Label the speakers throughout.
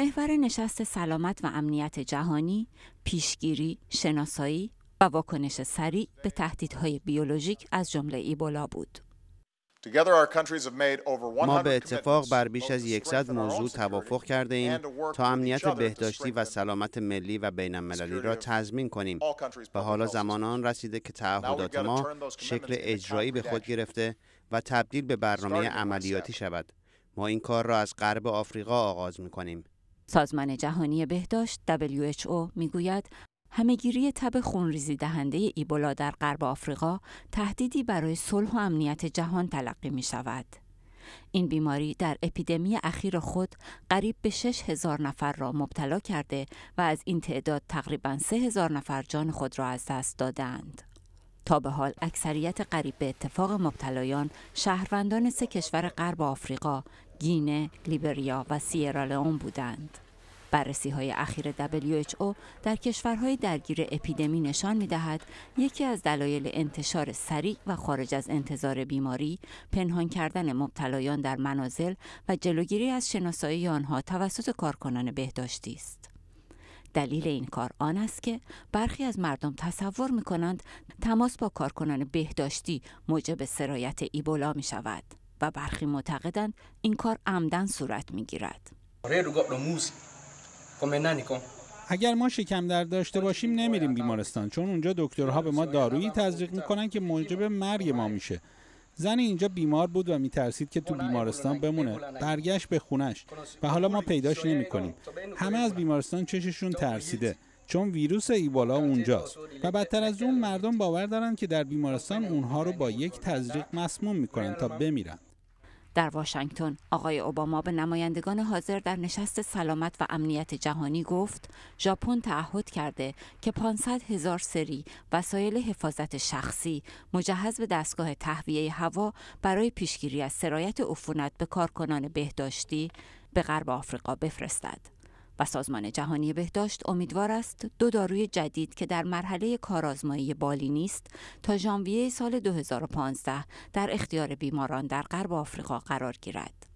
Speaker 1: محور نشست سلامت و امنیت جهانی، پیشگیری، شناسایی و واکنش سریع به تهدیدهای بیولوژیک از جمله ایبولا بود. ما به
Speaker 2: اتفاق بر بیش از 100 موضوع توافق کرده ایم تا امنیت بهداشتی و سلامت ملی و بین المللی را تضمین کنیم. و حالا زمان آن رسیده که تعهدات ما شکل اجرایی به خود گرفته و تبدیل به برنامه عملیاتی شود. ما این کار را از غرب آفریقا آغاز می کنیم.
Speaker 1: سازمان جهانی بهداشت WHO میگوید همهگیری تب خونریزی دهنده ایبولا در غرب آفریقا تهدیدی برای صلح و امنیت جهان تلقی می شود. این بیماری در اپیدمی اخیر خود قریب به 6 هزار نفر را مبتلا کرده و از این تعداد تقریبا 3 هزار نفر جان خود را از دست دادند. تا به حال اکثریت قریب به اتفاق مبتلایان شهروندان سه کشور غرب آفریقا، گینه، لیبریا و سیرالئون بودند. بررسی های اخیر WHO در کشورهای درگیر اپیدمی نشان می دهد یکی از دلایل انتشار سریع و خارج از انتظار بیماری پنهان کردن مبتلایان در منازل و جلوگیری از شناسایی آنها توسط کارکنان بهداشتی است. دلیل این کار آن است که برخی از مردم تصور می کنند تماس با کارکنان بهداشتی موجب سرایت ایبولا می شود و برخی معتقدند این کار عمدن صورت می گیرد. اگر ما شکم در داشته باشیم نمیریم بیمارستان چون اونجا
Speaker 3: دکترها به ما دارویی تزریق میکنن که موجب مرگ ما میشه زن اینجا بیمار بود و میترسید که تو بیمارستان بمونه برگشت به خونش و حالا ما پیداش نمیکنیم همه از بیمارستان چششون ترسیده چون ویروس ایبولا اونجاست و بدتر از اون مردم باور دارن که در بیمارستان اونها رو با یک تزریق مسموم میکنن تا بمیرن
Speaker 1: در واشنگتن آقای اوباما به نمایندگان حاضر در نشست سلامت و امنیت جهانی گفت ژاپن تعهد کرده که 500 هزار سری وسایل حفاظت شخصی مجهز به دستگاه تهویه هوا برای پیشگیری از سرایت عفونت به کارکنان بهداشتی به غرب آفریقا بفرستد. و سازمان جهانی بهداشت امیدوار است دو داروی جدید که در مرحله کارآزمایی بالی نیست تا ژانویه سال 2015 در اختیار بیماران در غرب آفریقا قرار گیرد.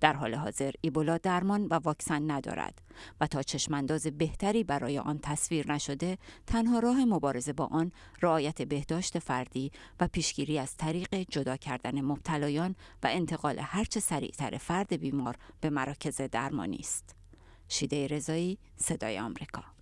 Speaker 1: در حال حاضر ایبولا درمان و واکسن ندارد و تا چشمانداز بهتری برای آن تصویر نشده تنها راه مبارزه با آن رعایت بهداشت فردی و پیشگیری از طریق جدا کردن مبتلایان و انتقال هرچه سریعتر فرد بیمار به مراکز درمانی است شیده رضایی صدای آمریکا